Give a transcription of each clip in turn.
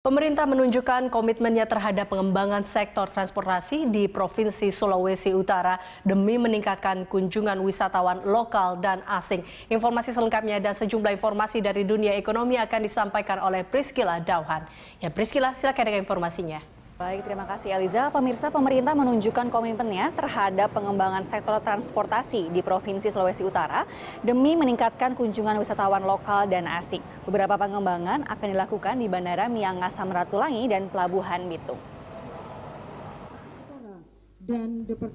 Pemerintah menunjukkan komitmennya terhadap pengembangan sektor transportasi di Provinsi Sulawesi Utara demi meningkatkan kunjungan wisatawan lokal dan asing. Informasi selengkapnya dan sejumlah informasi dari dunia ekonomi akan disampaikan oleh Priscila Dauhan. Ya Priscila, silakan dengan informasinya. Baik, terima kasih Eliza. Pemirsa pemerintah menunjukkan komitmennya terhadap pengembangan sektor transportasi di Provinsi Sulawesi Utara demi meningkatkan kunjungan wisatawan lokal dan asing. Beberapa pengembangan akan dilakukan di Bandara Miangas Samratulangi dan Pelabuhan Bitung.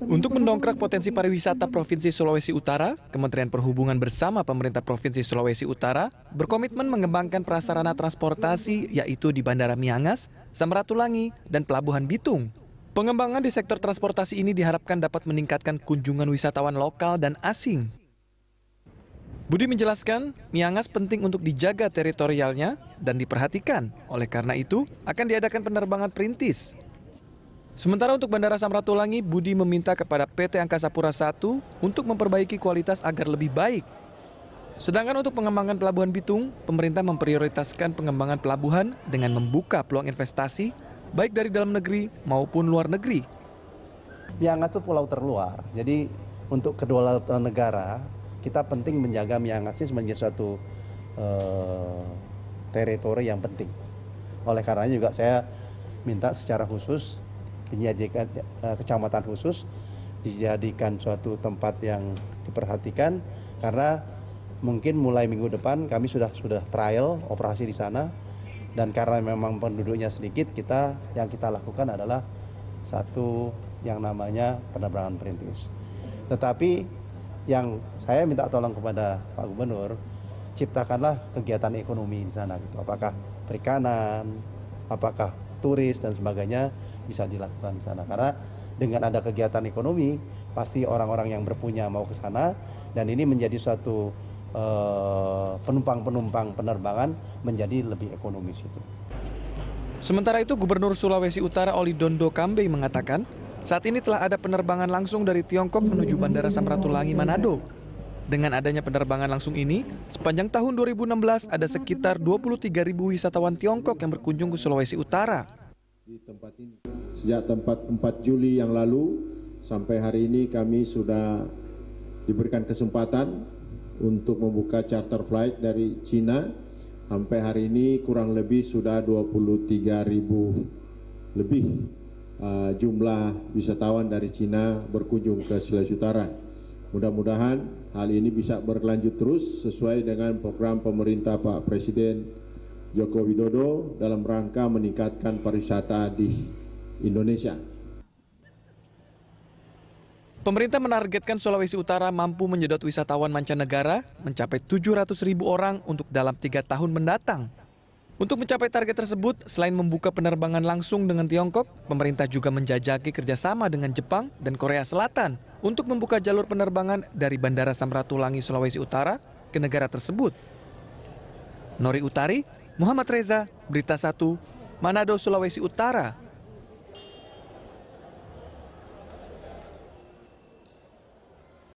Untuk mendongkrak potensi pariwisata Provinsi Sulawesi Utara, Kementerian Perhubungan bersama pemerintah Provinsi Sulawesi Utara berkomitmen mengembangkan prasarana transportasi yaitu di Bandara Miangas, Samratulangi, dan Pelabuhan Bitung. Pengembangan di sektor transportasi ini diharapkan dapat meningkatkan kunjungan wisatawan lokal dan asing. Budi menjelaskan, Miangas penting untuk dijaga teritorialnya dan diperhatikan. Oleh karena itu, akan diadakan penerbangan perintis Sementara untuk Bandara Samratulangi, Budi meminta kepada PT Angkasa Pura I untuk memperbaiki kualitas agar lebih baik. Sedangkan untuk pengembangan Pelabuhan Bitung, pemerintah memprioritaskan pengembangan pelabuhan dengan membuka peluang investasi baik dari dalam negeri maupun luar negeri. Ya, Miangas itu pulau terluar, jadi untuk kedua negara kita penting menjaga Miangas ini sebagai suatu eh, teritori yang penting. Oleh karenanya juga saya minta secara khusus dijadikan eh, kecamatan khusus dijadikan suatu tempat yang diperhatikan karena mungkin mulai minggu depan kami sudah sudah trial operasi di sana dan karena memang penduduknya sedikit kita yang kita lakukan adalah satu yang namanya penerbangan perintis. Tetapi yang saya minta tolong kepada Pak Gubernur ciptakanlah kegiatan ekonomi di sana gitu. Apakah perikanan, apakah turis dan sebagainya bisa dilakukan di sana karena dengan ada kegiatan ekonomi pasti orang-orang yang berpunya mau ke sana dan ini menjadi suatu eh, penumpang-penumpang penerbangan menjadi lebih ekonomis itu. Sementara itu Gubernur Sulawesi Utara Oli Dondo Kambe mengatakan, saat ini telah ada penerbangan langsung dari Tiongkok menuju Bandara Samratulangi Manado dengan adanya penerbangan langsung ini, sepanjang tahun 2016 ada sekitar 23.000 wisatawan Tiongkok yang berkunjung ke Sulawesi Utara. Sejak tempat 4 Juli yang lalu sampai hari ini kami sudah diberikan kesempatan untuk membuka charter flight dari Cina. Sampai hari ini kurang lebih sudah 23.000 lebih uh, jumlah wisatawan dari Cina berkunjung ke Sulawesi Utara. Mudah-mudahan hal ini bisa berlanjut terus sesuai dengan program pemerintah Pak Presiden Joko Widodo dalam rangka meningkatkan pariwisata di Indonesia. Pemerintah menargetkan Sulawesi Utara mampu menyedot wisatawan mancanegara mencapai 700 ribu orang untuk dalam tiga tahun mendatang. Untuk mencapai target tersebut, selain membuka penerbangan langsung dengan Tiongkok, pemerintah juga menjajaki kerjasama dengan Jepang dan Korea Selatan untuk membuka jalur penerbangan dari Bandara Samratulangi, Sulawesi Utara ke negara tersebut. Nori Utari, Muhammad Reza, Berita 1, Manado, Sulawesi Utara.